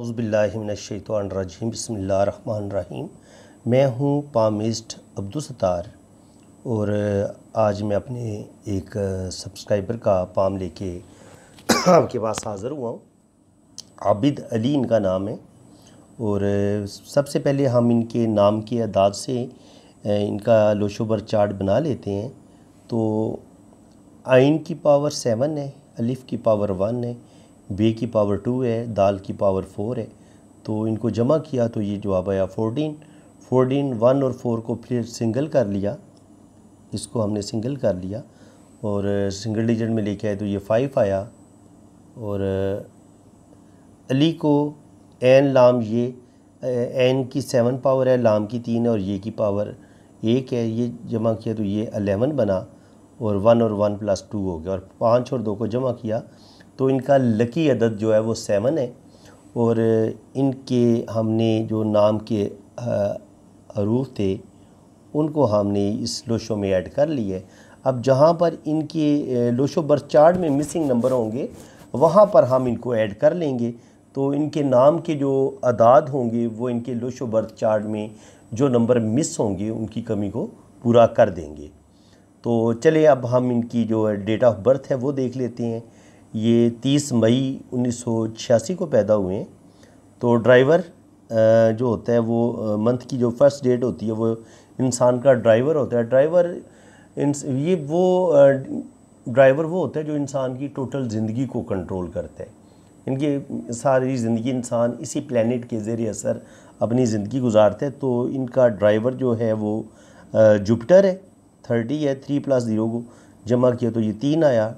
अज़बिल्लिमिनशैतरजीम बसमीम मैं हूँ पामिस्ट अब्दुलसतार और आज मैं अपने एक सब्सक्राइबर का पाम लेके आपके पास हाज़र हुआ हूँ आबिद अली इनका नाम है और सबसे पहले हम इनके नाम के अदाद से इनका लोशोबर चार्ट बना लेते हैं तो आइन की पावर सेवन है अलिफ़ की पावर वन है बी की पावर टू है दाल की पावर फोर है तो इनको जमा किया तो ये जवाब आया फोर्टीन फोर्टीन वन और फोर को फिर सिंगल कर लिया इसको हमने सिंगल कर लिया और सिंगल डिजिट में लेके आए तो ये फाइव आया और अली को एन लाम ये एन की सेवन पावर है लाम की तीन है और ये की पावर एक है ये जमा किया तो ये अलेवन बना और वन और वन प्लस टू हो गया और पाँच और दो को जमा किया तो इनका लकी अदद जो है वो सेवन है और इनके हमने जो नाम के हरूफ थे उनको हमने इस लोशो में ऐड कर लिए अब जहाँ पर इनके लोशो बर चार्ट में मिसिंग नंबर होंगे वहाँ पर हम इनको ऐड कर लेंगे तो इनके नाम के जो अदाद होंगे वो इनके लोशो बर्थ चार्ट में जो नंबर मिस होंगे उनकी कमी को पूरा कर देंगे तो चले अब हम इनकी जो डेट ऑफ बर्थ है वो देख लेते हैं ये 30 मई 1986 को पैदा हुए हैं तो ड्राइवर जो होता है वो मंथ की जो फर्स्ट डेट होती है वो इंसान का ड्राइवर होता है ड्राइवर ये वो ड्राइवर वो होता है जो इंसान की टोटल ज़िंदगी को कंट्रोल करता है इनकी सारी ज़िंदगी इंसान इसी प्लानट के ज़रिए असर अपनी ज़िंदगी गुजारते हैं तो इनका ड्राइवर जो है वो जुपिटर है थर्टी है थ्री प्लस ज़ीरो को जमा किया तो ये तीन आया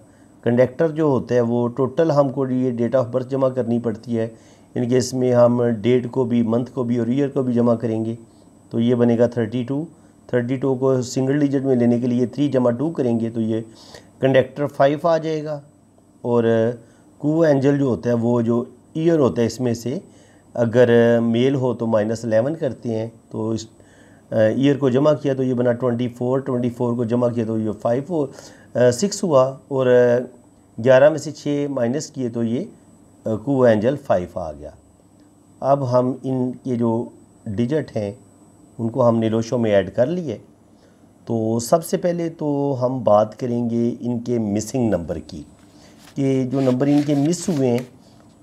कंडक्टर जो होता है वो टोटल हमको ये डेट ऑफ बर्थ जमा करनी पड़ती है इन केस में हम डेट को भी मंथ को भी और ईयर को भी जमा करेंगे तो ये बनेगा थर्टी टू थर्टी टू को सिंगल डिजिट में लेने के लिए थ्री जमा टू करेंगे तो ये कंडक्टर फाइव आ जाएगा और कू एंजल जो होता है वो जो ईयर होता है इसमें से अगर मेल हो तो माइनस एलेवन करते हैं तो इस ईयर को जमा किया तो ये बना ट्वेंटी फोर ट्वेंटी फोर को जमा किया तो ये फाइव सिक्स हुआ और ग्यारह में से छः माइनस किए तो ये कू एंजल फाइव आ गया अब हम इनके जो डिजिट हैं उनको हम लोशो में ऐड कर लिए तो सबसे पहले तो हम बात करेंगे इनके मिसिंग नंबर की कि जो नंबर इनके मिस हुए हैं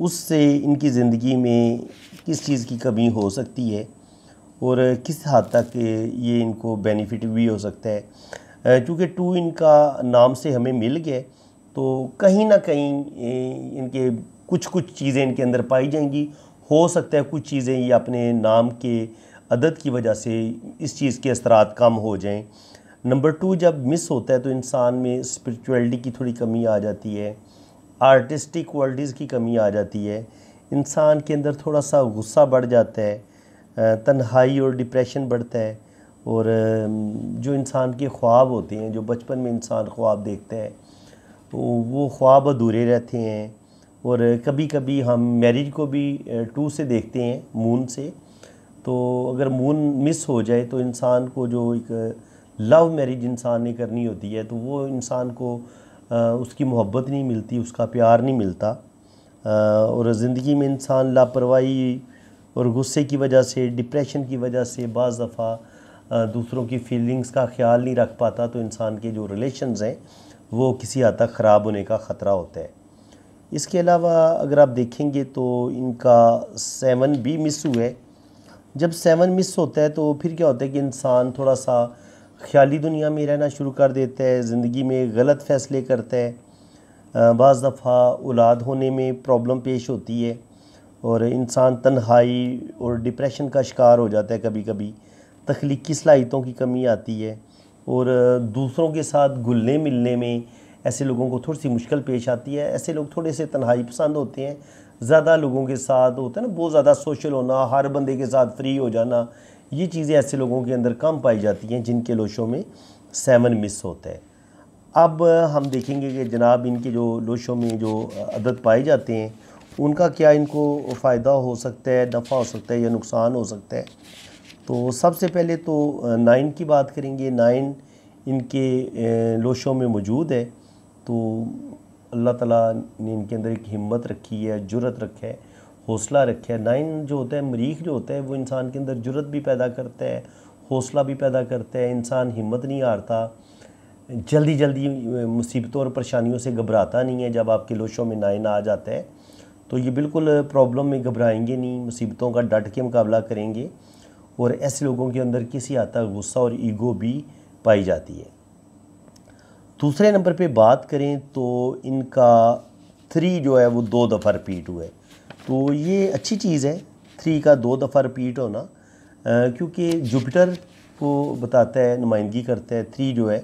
उससे इनकी ज़िंदगी में किस चीज़ की कमी हो सकती है और किस हद तक ये इनको बेनिफिट भी हो सकता है चूँकि टू इनका नाम से हमें मिल गया तो कहीं ना कहीं इनके कुछ कुछ चीज़ें इनके अंदर पाई जाएंगी हो सकता है कुछ चीज़ें ये अपने नाम के अदद की वजह से इस चीज़ के असरात कम हो जाएं नंबर टू जब मिस होता है तो इंसान में स्पिरिचुअलिटी की थोड़ी कमी आ जाती है आर्टिस्टिक क्वालिटीज़ की कमी आ जाती है इंसान के अंदर थोड़ा सा गुस्सा बढ़ जाता है तन्हाई और डिप्रेशन बढ़ता है और जो इंसान के ख्वाब होते हैं जो बचपन में इंसान ख्वाब देखता है तो वो ख्वाब अधूरे रहते हैं और कभी कभी हम मैरिज को भी टू से देखते हैं मून से तो अगर मून मिस हो जाए तो इंसान को जो एक लव मैरिज इंसान ने करनी होती है तो वो इंसान को उसकी मोहब्बत नहीं मिलती उसका प्यार नहीं मिलता और ज़िंदगी में इंसान लापरवाही और गुस्से की वजह से डिप्रेशन की वजह से बज़ दफ़ा दूसरों की फीलिंग्स का ख्याल नहीं रख पाता तो इंसान के जो रिलेशंस हैं वो किसी हद तक ख़राब होने का ख़तरा होता है इसके अलावा अगर आप देखेंगे तो इनका सेवन भी मिस हुआ है जब सेवन मिस होता है तो फिर क्या होता है कि इंसान थोड़ा सा ख्याली दुनिया में रहना शुरू कर देता है ज़िंदगी में गलत फ़ैसले करता है बज़ दफ़ा औलाद होने में प्रॉब्लम पेश होती है और इंसान तन्हाई और डिप्रेशन का शिकार हो जाता है कभी कभी तख्लीकी सलाहितों की कमी आती है और दूसरों के साथ घुलने मिलने में ऐसे लोगों को थोड़ी सी मुश्किल पेश आती है ऐसे लोग थोड़े से तन्हाई पसंद होते हैं ज़्यादा लोगों के साथ होता है ना बहुत ज़्यादा सोशल होना हर बंदे के साथ फ्री हो जाना ये चीज़ें ऐसे लोगों के अंदर कम पाई जाती हैं जिनके लोशों में सेवन मिस होता है अब हम देखेंगे कि जनाब इनके जो लोशों में जो अदद पाए जाते हैं उनका क्या इनको फ़ायदा हो सकता है नफ़ा हो सकता है या नुकसान हो सकता है तो सबसे पहले तो नाइन की बात करेंगे नाइन इनके लोशों में मौजूद है तो अल्लाह ताला ने इनके अंदर एक हिम्मत रखी है जुरत रखा है हौसला रखा है नाइन जो होता है मरीख जो होता है वो इंसान के अंदर जुरत भी पैदा करता है हौसला भी पैदा करता है इंसान हिम्मत नहीं हारता जल्दी जल्दी मुसीबतों और परेशानियों से घबराता नहीं है जब आपके लोशों में नाइन आ जाता है तो ये बिल्कुल प्रॉब्लम में घबराएंगे नहीं मुसीबतों का डट के मुकाबला करेंगे और ऐसे लोगों के अंदर किसी हद तक गुस्सा और ईगो भी पाई जाती है दूसरे नंबर पे बात करें तो इनका थ्री जो है वो दो दफ़ा रिपीट हुआ है तो ये अच्छी चीज़ है थ्री का दो दफ़ा रिपीट होना क्योंकि जुपिटर को बताता है नुमाइंदगी करता है थ्री जो है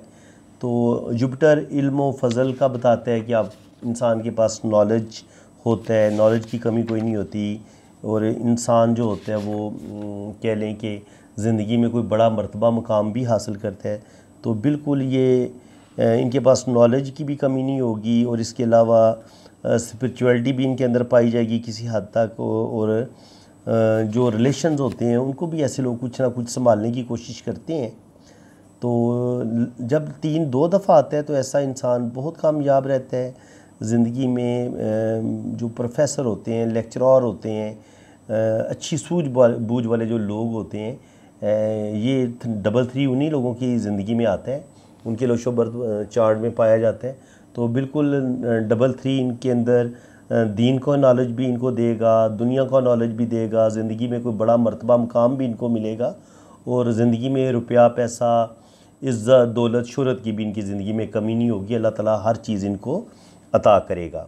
तो जुपिटर इल्म व फजल का बताता है कि आप इंसान के पास नॉलेज होता है नॉलेज की कमी कोई नहीं होती और इंसान जो होता है वो कह लें कि ज़िंदगी में कोई बड़ा मरतबा मकाम भी हासिल करता है तो बिल्कुल ये इनके पास नॉलेज की भी कमी नहीं होगी और इसके अलावा स्पिरिचुअलिटी भी इनके अंदर पाई जाएगी किसी हद तक और जो रिलेशन होते हैं उनको भी ऐसे लोग कुछ ना कुछ संभालने की कोशिश करते हैं तो जब तीन दो दफ़ा आता है तो ऐसा इंसान बहुत कामयाब रहता है ज़िंदगी में जो प्रोफेसर होते हैं लेक्चरर होते हैं अच्छी सूझ बूझ वाले जो लोग होते हैं ये डबल थ्री उन्हीं लोगों की ज़िंदगी में आता है उनके लोशो बर्थ चार्ट में पाया जाता है तो बिल्कुल डबल थ्री इनके अंदर दीन का नॉलेज भी इनको देगा दुनिया का नॉलेज भी देगा ज़िंदगी में कोई बड़ा मरतबा मकाम भी इनको मिलेगा और ज़िंदगी में रुपया पैसा इज़्ज़त दौलत शहरत की भी इनकी ज़िंदगी में कमी नहीं होगी अल्लाह ताला हर चीज़ इनको अता करेगा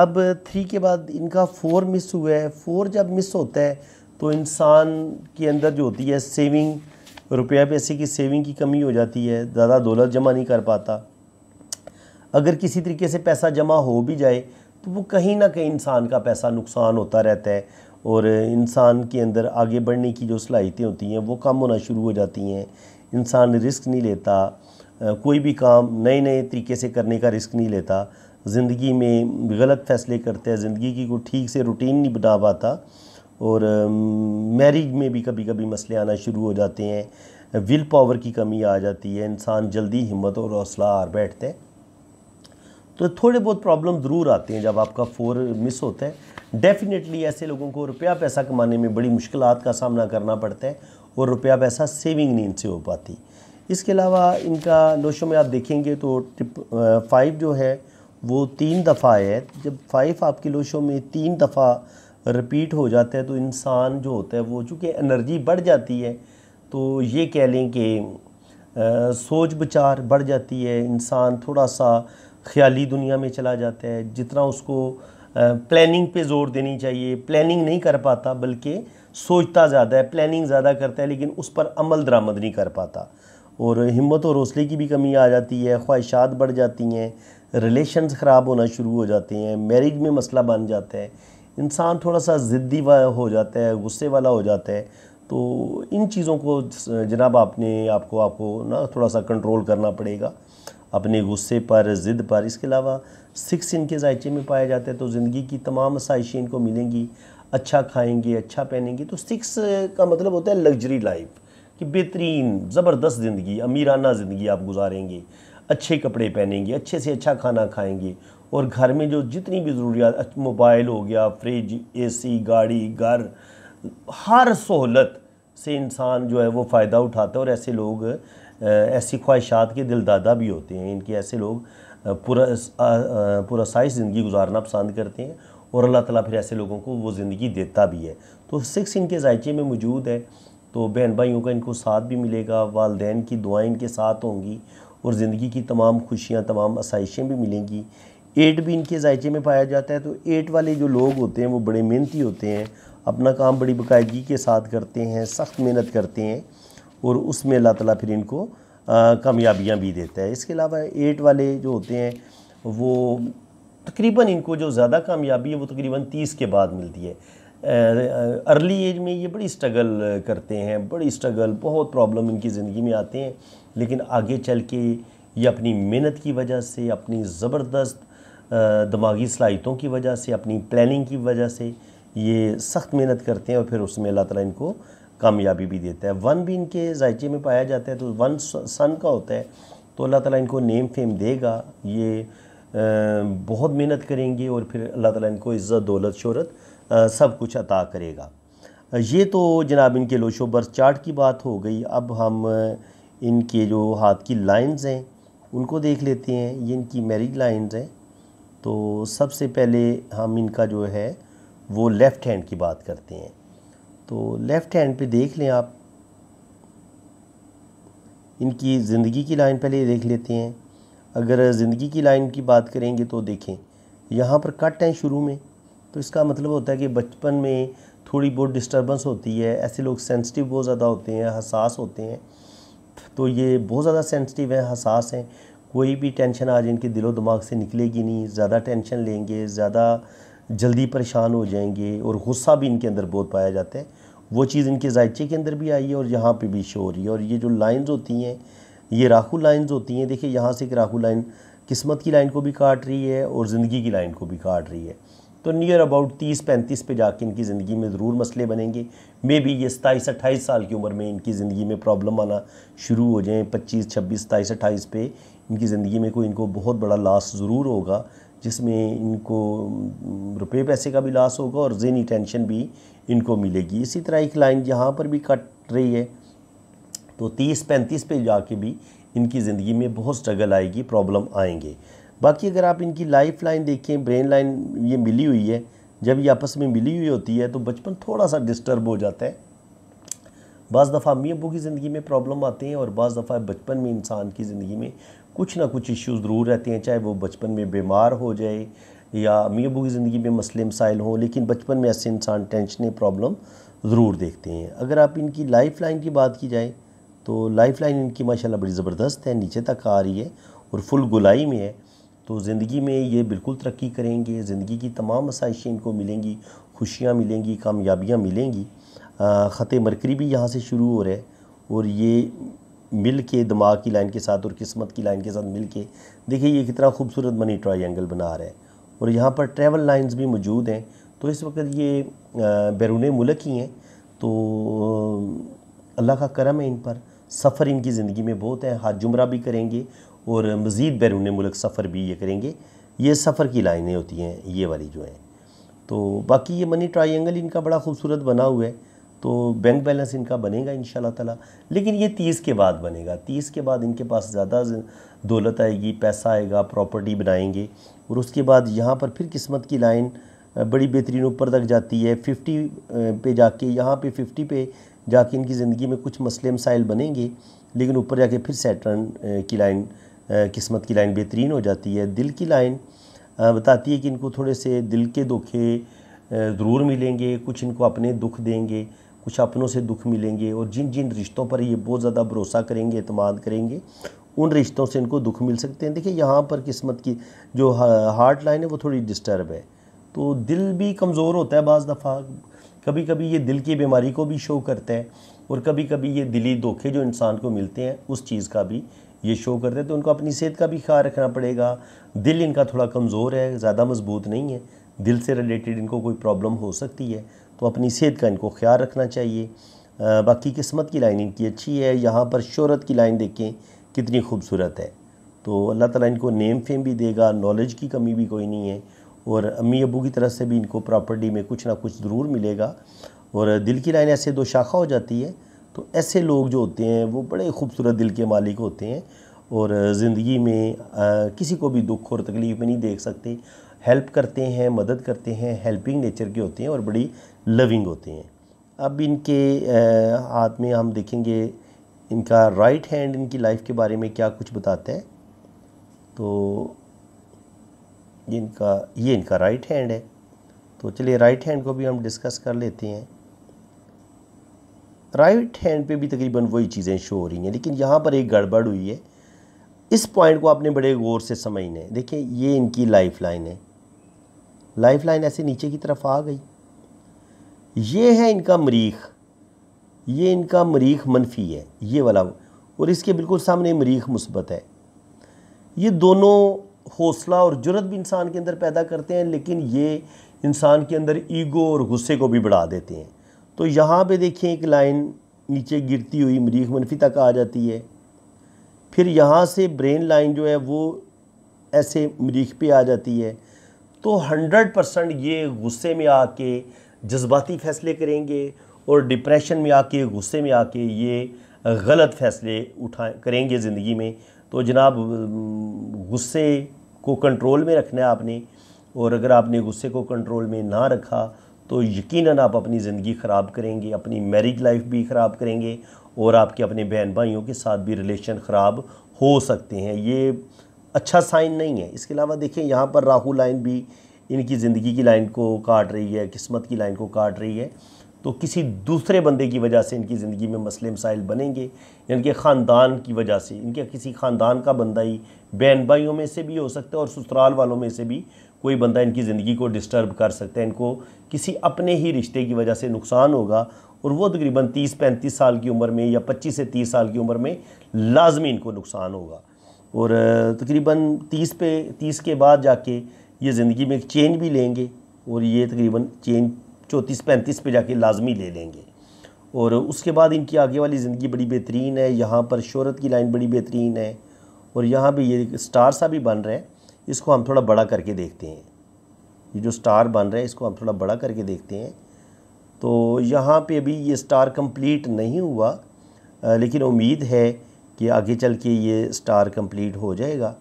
अब थ्री के बाद इनका फोर मिस हुआ है फोर जब मिस होता है तो इंसान के अंदर जो होती है सेविंग रुपया पैसे की सेविंग की कमी हो जाती है ज़्यादा दौलत जमा नहीं कर पाता अगर किसी तरीके से पैसा जमा हो भी जाए तो वो कहीं ना कहीं इंसान का पैसा नुकसान होता रहता है और इंसान के अंदर आगे बढ़ने की जो सलाहितें होती हैं वो कम होना शुरू हो जाती हैं इंसान रिस्क नहीं लेता कोई भी काम नए नए तरीके से करने का रिस्क नहीं लेता ज़िंदगी में गलत फ़ैसले करता है ज़िंदगी की को ठीक से रूटीन नहीं बना पाता और मैरिज में भी कभी कभी मसले आना शुरू हो जाते हैं विल पावर की कमी आ जाती है इंसान जल्दी हिम्मत और हौसला हार बैठते हैं तो थोड़े बहुत प्रॉब्लम ज़रूर आते हैं जब आपका फ़ोर मिस होता है डेफ़िनेटली ऐसे लोगों को रुपया पैसा कमाने में बड़ी मुश्किल का सामना करना पड़ता है और रुपया पैसा सेविंग नहीं इनसे हो पाती इसके अलावा इनका नोशों में आप देखेंगे तो टिप फाइव जो है वो तीन दफ़ा है जब फाइव आपकी लोशों में तीन दफ़ा रिपीट हो जाता है तो इंसान जो होता है वो चूँकि एनर्जी बढ़ जाती है तो ये कह लें कि सोच विचार बढ़ जाती है इंसान थोड़ा सा ख्याली दुनिया में चला जाता है जितना उसको प्लानिंग पे जोर देनी चाहिए प्लानिंग नहीं कर पाता बल्कि सोचता ज़्यादा है प्लानिंग ज़्यादा करता है लेकिन उस पर अमल दरामद नहीं कर पाता और हिम्मत और हौसले की भी कमी आ जाती है ख्वाहिशात बढ़ जाती हैं रिलेशन्स ख़राब होना शुरू हो जाते हैं मैरिज में मसला बन जाता है इंसान थोड़ा सा ज़िद्दी हो जाता है गुस्से वाला हो जाता है तो इन चीज़ों को जनाब आपने आपको आपको ना थोड़ा सा कंट्रोल करना पड़ेगा अपने गुस्से पर ज़िद्द पर इसके अलावा सिक्स इनके जायचे में पाया जाता है तो ज़िंदगी की तमाम साइशें इनको मिलेंगी अच्छा खाएंगे अच्छा पहनेंगे तो सिक्स का मतलब होता है लग्जरी लाइफ कि बेहतरीन ज़बरदस्त ज़िंदगी अमीराना ज़िंदगी आप गुजारेंगे अच्छे कपड़े पहनेंगे अच्छे से अच्छा खाना खाएंगे और घर में जो जितनी भी ज़रूरिया मोबाइल हो गया फ्रिज एसी गाड़ी घर हर सहूलत से इंसान जो है वो फ़ायदा उठाता है और ऐसे लोग ऐसी ख्वाहिशात के दिलदादा भी होते हैं इनके ऐसे लोग पूरा साइज ज़िंदगी गुजारना पसंद करते हैं और अल्लाह ताला फिर ऐसे लोगों को वो ज़िंदगी देता भी है तो सिक्स इनके जायचे में मौजूद है तो बहन भाइयों का इनको साथ भी मिलेगा वालदेन की दुआएं इनके साथ होंगी और ज़िंदगी की तमाम खुशियाँ तमाम आसाइशें भी मिलेंगी एट भी इनके जायचे में पाया जाता है तो एट वाले जो लोग होते हैं वो बड़े मेहनती होते हैं अपना काम बड़ी बाकायदगी के साथ करते हैं सख्त मेहनत करते हैं और उसमें अल्लाह ताला फिर इनको कामयाबियाँ भी देता है इसके अलावा एट वाले जो होते हैं वो तकरीबन इनको जो ज़्यादा कामयाबी है वो तकरीबन तीस के बाद मिलती है अर्ली एज में ये बड़ी स्ट्रगल करते हैं बड़ी स्ट्रगल बहुत प्रॉब्लम इनकी ज़िंदगी में आते हैं लेकिन आगे चल के ये अपनी मेहनत की वजह से अपनी ज़बरदस्त दिमागी सलाहितों की वजह से अपनी प्लानिंग की वजह से ये सख्त मेहनत करते हैं और फिर उसमें अल्लाह ताला इनको कामयाबी भी देता है वन भी इनके जायचे में पाया जाता है तो वन सन का होता है तो अल्लाह ताला इनको नेम फेम देगा ये बहुत मेहनत करेंगे और फिर अल्लाह ताला इनको इज़्ज़त दौलत शहरत सब कुछ अता करेगा ये तो जनाब इनके लोशो बर्स चार्ट की बात हो गई अब हम इनके जो हाथ की लाइंस हैं उनको देख लेते हैं ये इनकी मैरिज लाइंस हैं तो सबसे पहले हम इनका जो है वो लेफ़्ट हैंड की बात करते हैं तो लेफ़्ट हैंड पे देख लें आप इनकी ज़िंदगी की लाइन पहले देख लेते हैं अगर ज़िंदगी की लाइन की बात करेंगे तो देखें यहाँ पर कट हैं शुरू में तो इसका मतलब होता है कि बचपन में थोड़ी बहुत डिस्टर्बेंस होती है ऐसे लोग सेंसिटिव बहुत ज़्यादा होते हैं हसास होते हैं तो ये बहुत ज़्यादा सेंसिटिव हैं हसास हैं कोई भी टेंशन आज इनके दिलो दिमाग से निकलेगी नहीं ज़्यादा टेंशन लेंगे ज़्यादा जल्दी परेशान हो जाएंगे और गुस्सा भी इनके अंदर बहुत पाया जाता है वो चीज़ इनके जायचे के अंदर भी आई है और यहाँ पे भी शो हो रही है और ये जो लाइंस होती हैं ये राखू लाइंस होती हैं देखिए यहाँ से एक राखू लाइन किस्मत की लाइन को भी काट रही है और ज़िंदगी की लाइन को भी काट रही है तो नियर अबाउट तीस पैंतीस पे जाके इनकी ज़िंदगी में ज़रूर मसले बनेंगे मे बी ये सताईस अट्ठाईस साल की उम्र में इनकी ज़िंदगी में प्रॉब्लम आना शुरू हो जाएँ पच्चीस छब्बीस सताईस अट्ठाईस पे इनकी ज़िंदगी में कोई इनको बहुत बड़ा लॉस ज़रूर होगा जिसमें इनको रुपये पैसे का भी लॉस होगा और जहनी टेंशन भी इनको मिलेगी इसी तरह एक लाइन जहाँ पर भी कट रही है तो तीस पैंतीस पे जाके भी इनकी ज़िंदगी में बहुत स्ट्रगल आएगी प्रॉब्लम आएंगे बाकी अगर आप इनकी लाइफ लाइन देखें ब्रेन लाइन ये मिली हुई है जब ये आपस में मिली हुई होती है तो बचपन थोड़ा सा डिस्टर्ब हो जाता है बज़ दफ़ा अम्मी अबू की ज़िंदगी में प्रॉब्लम आते हैं और बज़ दफ़ा बचपन में इंसान की ज़िंदगी में कुछ ना कुछ इश्यूज़ ज़रूर रहते हैं चाहे वो बचपन में बीमार हो जाए या अम्मी अबू की ज़िंदगी में मसले मसाइल हों लेकिन बचपन में ऐसे इंसान टेंशनें प्रॉब्लम ज़रूर देखते हैं अगर आप इनकी लाइफ लाइन की बात की जाए तो लाइफ लाइन इनकी माशाल्लाह बड़ी ज़बरदस्त है नीचे तक आ रही है और फुल गुलाई में है तो ज़िंदगी में ये बिल्कुल तरक्की करेंगे ज़िंदगी की तमाम आसाइशें इनको मिलेंगी खुशियाँ मिलेंगी कामयाबियाँ मिलेंगी ख़त मरकरी भी यहाँ से शुरू हो रहा है और ये मिल के दिमाग की लाइन के साथ और किस्मत की लाइन के साथ मिल के देखिए ये कितना खूबसूरत मनी ट्राइंगल बना रहा है और यहाँ पर ट्रैवल लाइंस भी मौजूद हैं तो इस वक्त ये बैरून मुल्क ही हैं तो अल्लाह का करम है इन पर सफ़र इनकी ज़िंदगी में बहुत है हाथ जुमरा भी करेंगे और मज़ीद बैरून मुल्क सफ़र भी ये करेंगे ये सफ़र की लाइनें होती हैं ये वाली जो हैं तो बाकी ये मनी ट्राइंगल इनका बड़ा खूबसूरत बना हुआ है तो बैंक बैलेंस इनका बनेगा इन ताला लेकिन ये तीस के बाद बनेगा तीस के बाद इनके पास ज़्यादा दौलत आएगी पैसा आएगा प्रॉपर्टी बनाएंगे और उसके बाद यहाँ पर फिर किस्मत की लाइन बड़ी बेहतरीन ऊपर तक जाती है फिफ्टी पे जाके यहाँ पे फिफ्टी पे जाके इनकी ज़िंदगी में कुछ मसले मसाइल बनेंगे लेकिन ऊपर जाके फिर सैटर्न की लाइन किस्मत की लाइन बेहतरीन हो जाती है दिल की लाइन बताती है कि इनको थोड़े से दिल के धोखे ज़रूर मिलेंगे कुछ इनको अपने दुख देंगे कुछ अपनों से दुख मिलेंगे और जिन जिन रिश्तों पर ये बहुत ज़्यादा भरोसा करेंगे अतमाद करेंगे उन रिश्तों से इनको दुख मिल सकते हैं देखिए यहाँ पर किस्मत की जो हार्ट लाइन है वो थोड़ी डिस्टर्ब है तो दिल भी कमज़ोर होता है बज़ दफ़ा कभी कभी ये दिल की बीमारी को भी शो करता है और कभी कभी ये दिली धोखे जो इंसान को मिलते हैं उस चीज़ का भी ये शो करते हैं तो उनको अपनी सेहत का भी ख्याल रखना पड़ेगा दिल इनका थोड़ा कमज़ोर है ज़्यादा मजबूत नहीं है दिल से रिलेटेड इनको कोई प्रॉब्लम हो सकती है तो अपनी सेहत का इनको ख्याल रखना चाहिए आ, बाकी किस्मत की लाइन इनकी अच्छी है यहाँ पर शहरत की लाइन देखें कितनी खूबसूरत है तो अल्लाह ताला इनको नेम फेम भी देगा नॉलेज की कमी भी कोई नहीं है और अम्मी अबू की तरफ से भी इनको प्रॉपर्टी में कुछ ना कुछ ज़रूर मिलेगा और दिल की लाइन ऐसे दो शाखा हो जाती है तो ऐसे लोग जो होते हैं वो बड़े खूबसूरत दिल के मालिक होते हैं और ज़िंदगी में आ, किसी को भी दुख और तकलीफ़ में नहीं देख सकते हेल्प करते हैं मदद करते हैं हेल्पिंग नेचर के होते हैं और बड़ी लविंग होते हैं अब इनके हाथ में हम देखेंगे इनका राइट हैंड इनकी लाइफ के बारे में क्या कुछ बताता है तो ये इनका ये इनका राइट हैंड है तो चलिए राइट हैंड को भी हम डिस्कस कर लेते हैं राइट हैंड पे भी तकरीबन वही चीज़ें शो हो रही हैं लेकिन यहाँ पर एक गड़बड़ हुई है इस पॉइंट को आपने बड़े गौर से समझना है देखिए ये इनकी लाइफ लाइन है लाइफ लाइन ऐसे नीचे की तरफ आ गई ये है इनका मरीख ये इनका मरीख मनफी है ये वाला और इसके बिल्कुल सामने मरीख मुस्बत है ये दोनों हौसला और जरूरत भी इंसान के अंदर पैदा करते हैं लेकिन ये इंसान के अंदर ईगो और गुस्से को भी बढ़ा देते हैं तो यहाँ पे देखिए एक लाइन नीचे गिरती हुई मरीख मनफी तक आ जाती है फिर यहाँ से ब्रेन लाइन जो है वो ऐसे मरीख पे आ जाती है तो हंड्रेड परसेंट ये गुस्से में आके जज्बाती फ़ैसले करेंगे और डिप्रेशन में आके गुस्से में आके ये गलत फ़ैसले उठाए करेंगे ज़िंदगी में तो जनाब गुस्से को कंट्रोल में रखना है आपने और अगर आपने गुस्से को कंट्रोल में ना रखा तो यकीनन आप अपनी ज़िंदगी ख़राब करेंगे अपनी मैरिज लाइफ भी ख़राब करेंगे और आपके अपने बहन भाइयों के साथ भी रिलेशन ख़राब हो सकते हैं ये अच्छा साइन नहीं है इसके अलावा देखिए यहाँ पर राहु लाइन भी इनकी ज़िंदगी की लाइन को काट रही है किस्मत की लाइन को काट रही है तो किसी दूसरे बंदे की वजह से इनकी ज़िंदगी में मसले मसाइल बनेंगे इनके ख़ानदान की वजह से इनके किसी ख़ानदान का बंदा ही बहन भाइयों में से भी हो सकता है और ससुराल वालों में से भी कोई बंदा इनकी ज़िंदगी को डिस्टर्ब कर सकता है इनको किसी अपने ही रिश्ते की वजह से नुकसान होगा और वो तकरीबन तीस पैंतीस साल की उम्र में या पच्चीस से तीस साल की उम्र में लाजमी इनको नुकसान होगा और तकरीबन तीस पे तीस के बाद जाके ये ज़िंदगी में एक चेंज भी लेंगे और ये तकरीबन चेंज चौंतीस पैंतीस पे जाके लाजमी ले लेंगे और उसके बाद इनकी आगे वाली ज़िंदगी बड़ी बेहतरीन है यहाँ पर शहरत की लाइन बड़ी बेहतरीन है और यहाँ भी ये स्टार सा भी बन रहा है इसको हम थोड़ा बड़ा करके देखते हैं ये जो स्टार बन रहा है इसको हम थोड़ा बड़ा करके देखते हैं तो यहाँ पे अभी ये स्टार कंप्लीट नहीं हुआ लेकिन उम्मीद है कि आगे चल के ये स्टार कंप्लीट हो जाएगा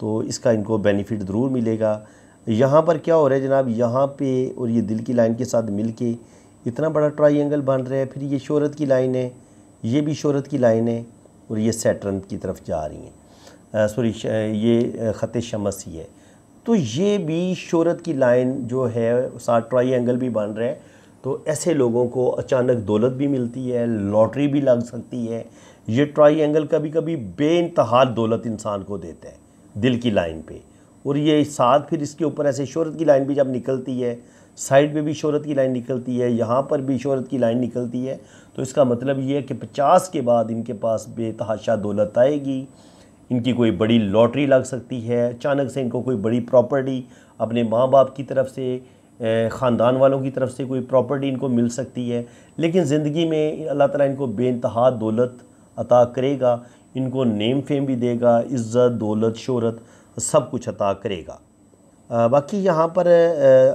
तो इसका इनको बेनिफिट ज़रूर मिलेगा यहाँ पर क्या हो रहा है जनाब यहाँ पे और ये दिल की लाइन के साथ मिल के इतना बड़ा ट्राइंगल बन रहा है फिर ये शहरत की लाइन है ये भी शहरत की लाइन है और ये सेटरन की तरफ जा रही हैं सॉरी ये ख़त शमस ही है तो ये भी शहरत की लाइन जो है साथ ट्राई एंगल भी बन रहा है तो ऐसे लोगों को अचानक दौलत भी मिलती है लॉटरी भी लग सकती है ये ट्राई एंगल कभी कभी बे दौलत इंसान को देता है दिल की लाइन पर और ये साथ फिर इसके ऊपर ऐसे शहरत की लाइन भी जब निकलती है साइड में भी शहरत की लाइन निकलती है यहाँ पर भी शहरत की लाइन निकलती है तो इसका मतलब ये है कि पचास के बाद इनके पास बेतहाशा दौलत आएगी इनकी कोई बड़ी लॉटरी लग सकती है अचानक से इनको कोई बड़ी प्रॉपर्टी अपने माँ बाप की तरफ से ख़ानदान वालों की तरफ से कोई प्रॉपर्टी इनको मिल सकती है लेकिन ज़िंदगी में अल्लाह ताला इनको बेानतहा दौलत अता करेगा इनको नेम फेम भी देगा इज़्ज़त दौलत शहरत सब कुछ अता करेगा बाकी यहाँ पर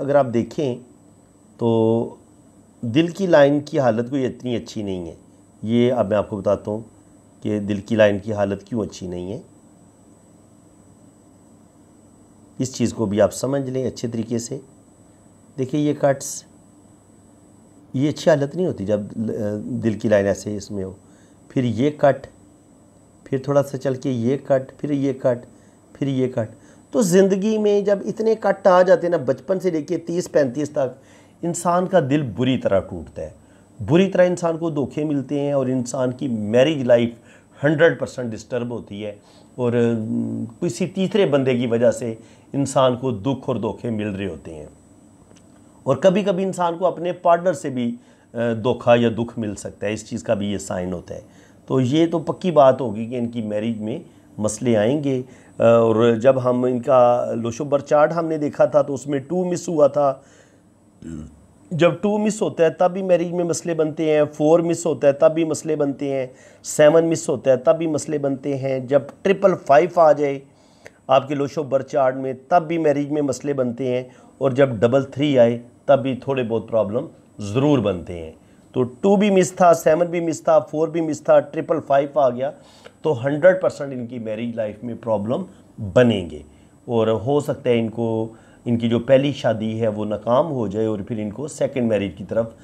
अगर आप देखें तो दिल की लाइन की हालत कोई इतनी अच्छी नहीं है ये अब मैं आपको बताता हूँ कि दिल की लाइन की हालत क्यों अच्छी नहीं है इस चीज़ को भी आप समझ लें अच्छे तरीके से देखिए ये कट्स ये अच्छी हालत नहीं होती जब दिल की लाइन ऐसे इसमें हो फिर ये कट फिर थोड़ा सा चल के ये कट फिर ये कट फिर ये कट तो ज़िंदगी में जब इतने कट आ जाते हैं ना बचपन से लेके तीस पैंतीस तक इंसान का दिल बुरी तरह टूटता है बुरी तरह इंसान को धोखे मिलते हैं और इंसान की marriage life hundred percent disturb होती है और किसी तीसरे बंदे की वजह से इंसान को दुख और धोखे मिल रहे होते हैं और कभी कभी इंसान को अपने पार्टनर से भी धोखा या दुख मिल सकता है इस चीज़ का भी ये साइन होता है तो ये तो पक्की बात होगी कि इनकी मैरिज में मसले आएंगे और जब हम इनका लोशोबर चार्ट हमने देखा था तो उसमें टू मिस हुआ था जब टू मिस होता है तब भी मैरिज में मसले बनते हैं फोर मिस होता है तब भी मसले बनते हैं सेवन मिस होता है तब भी मसले बनते हैं जब ट्रिपल फाइव आ जाए आपके लोशो चार्ट में तब भी मैरिज में मसले बनते हैं और जब डबल थ्री आए तब भी थोड़े बहुत प्रॉब्लम ज़रूर बनते हैं तो टू भी मिस था सेवन भी मिस था फोर भी मिस था ट्रिपल फाइव आ गया तो 100 परसेंट इनकी मैरिज लाइफ में प्रॉब्लम बनेंगे और हो सकता है इनको इनकी जो पहली शादी है वो नाकाम हो जाए और फिर इनको सेकंड मैरिज की तरफ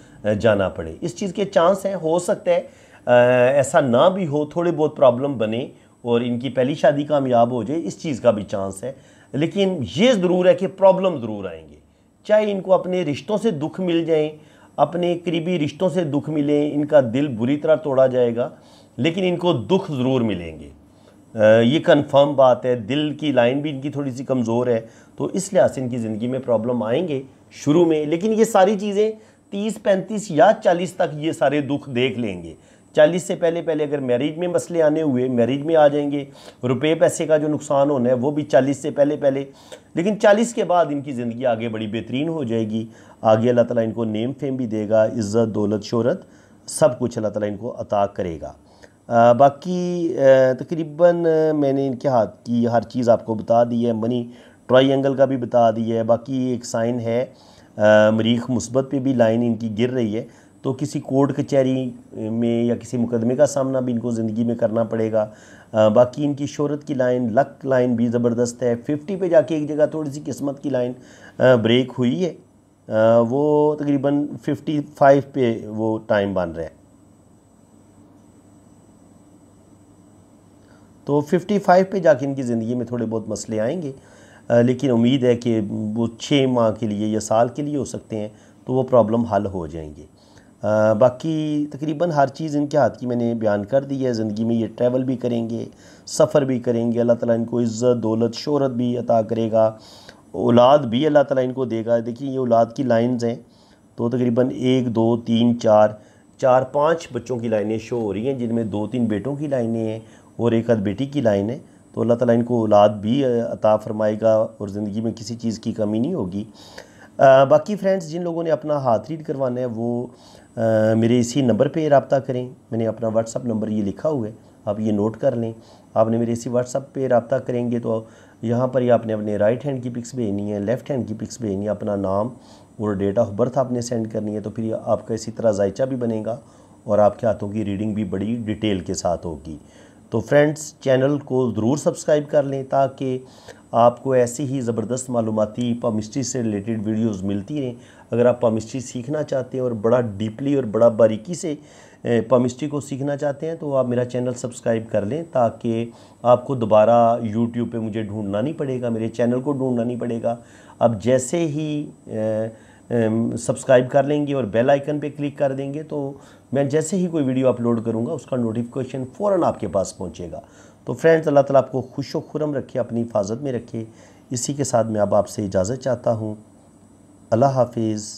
जाना पड़े इस चीज़ के चांस हैं हो सकता है ऐसा ना भी हो थोड़े बहुत प्रॉब्लम बने और इनकी पहली शादी कामयाब हो जाए इस चीज़ का भी चांस है लेकिन ये ज़रूर है कि प्रॉब्लम ज़रूर आएंगे चाहे इनको अपने रिश्तों से दुख मिल जाएँ अपने करीबी रिश्तों से दुख मिले इनका दिल बुरी तरह तोड़ा जाएगा लेकिन इनको दुख ज़रूर मिलेंगे ये कन्फर्म बात है दिल की लाइन भी इनकी थोड़ी सी कमज़ोर है तो इस लिहाज से इनकी ज़िंदगी में प्रॉब्लम आएंगे शुरू में लेकिन ये सारी चीज़ें तीस पैंतीस या चालीस तक ये सारे दुख देख लेंगे चालीस से पहले पहले अगर मैरिज में मसले आने हुए मैरिज में आ जाएंगे रुपए पैसे का जो नुकसान होना है वो भी चालीस से पहले पहले लेकिन चालीस के बाद इनकी ज़िंदगी आगे बड़ी बेहतरीन हो जाएगी आगे अल्लाह ताला इनको नेम फेम भी देगा इज़्ज़त दौलत शहरत सब कुछ अल्लाह ताला इनको अता करेगा आ, बाकी तकरीबन मैंने इनके हाथ की हर चीज़ आपको बता दी है मनी ट्राइंगल का भी बता दी है बाकी एक साइन है मरीख मुस्बत पे भी लाइन इनकी गिर रही है तो किसी कोर्ट कचहरी में या किसी मुकदमे का सामना भी इनको ज़िंदगी में करना पड़ेगा बाकी इनकी शहरत की लाइन लक लाइन भी ज़बरदस्त है फिफ्टी पे जाके एक जगह थोड़ी सी किस्मत की लाइन ब्रेक हुई है वो तकरीबन फिफ्टी फाइव पे वो टाइम बन रहा है तो फिफ्टी फाइव पे जाके इनकी ज़िंदगी में थोड़े बहुत मसले आएंगे लेकिन उम्मीद है कि वो छः माह के लिए या साल के लिए हो सकते हैं तो वो प्रॉब्लम हल हो जाएंगे आ, बाकी तकरीबन हर चीज़ इनके हाथ की मैंने बयान कर दी है ज़िंदगी में ये ट्रैवल भी करेंगे सफ़र भी करेंगे अल्लाह ताला इनको इज़्ज़त दौलत शहरत भी अता करेगा औलाद भी अल्लाह ताला इनको देगा देखिए ये औलाद की लाइंस हैं तो तकरीबन एक दो तीन चार चार पाँच बच्चों की लाइनें शो हो रही हैं जिनमें दो तीन बेटों की लाइनें हैं और एक आध बेटी की लाइन है तो अल्लाह ताला इनको औलाद भी अता फरमाएगा और ज़िंदगी में किसी चीज़ की कमी नहीं होगी बाकी फ्रेंड्स जिन लोगों ने अपना हाथ रीड करवाना है वो आ, मेरे इसी नंबर पे रबता करें मैंने अपना व्हाट्सअप नंबर ये लिखा हुआ है आप ये नोट कर लें आपने मेरे इसी व्हाट्सअप पे रबता करेंगे तो यहाँ पर ही आपने अपने राइट हैंड की पिक्स भेजनी है लेफ़्ट हैंड की पिक्स भेजनी है अपना नाम और डेट ऑफ बर्थ आपने सेंड करनी है तो फिर आपका इसी तरह जायचा भी बनेगा और आपके हाथों की रीडिंग भी बड़ी डिटेल के साथ होगी तो फ्रेंड्स चैनल को ज़रूर सब्सक्राइब कर लें ताकि आपको ऐसी ही ज़बरदस्त मालूमती पामिस्ट्री से रिलेटेड वीडियोस मिलती रहें अगर आप पामिस्ट्री सीखना चाहते हैं और बड़ा डीपली और बड़ा बारीकी से पामिस्ट्री को सीखना चाहते हैं तो आप मेरा चैनल सब्सक्राइब कर लें ताकि आपको दोबारा यूट्यूब पे मुझे ढूंढना नहीं पड़ेगा मेरे चैनल को ढूंढना नहीं पड़ेगा अब जैसे ही ए, सब्सक्राइब कर लेंगे और बेल आइकन पे क्लिक कर देंगे तो मैं जैसे ही कोई वीडियो अपलोड करूँगा उसका नोटिफिकेशन फ़ौर आपके पास पहुँचेगा तो फ्रेंड्स अल्लाह ताला आपको खुश खुरम रखे अपनी हिफाजत में रखे इसी के साथ मैं अब आपसे इजाज़त चाहता हूँ अल्लाह हाफिज़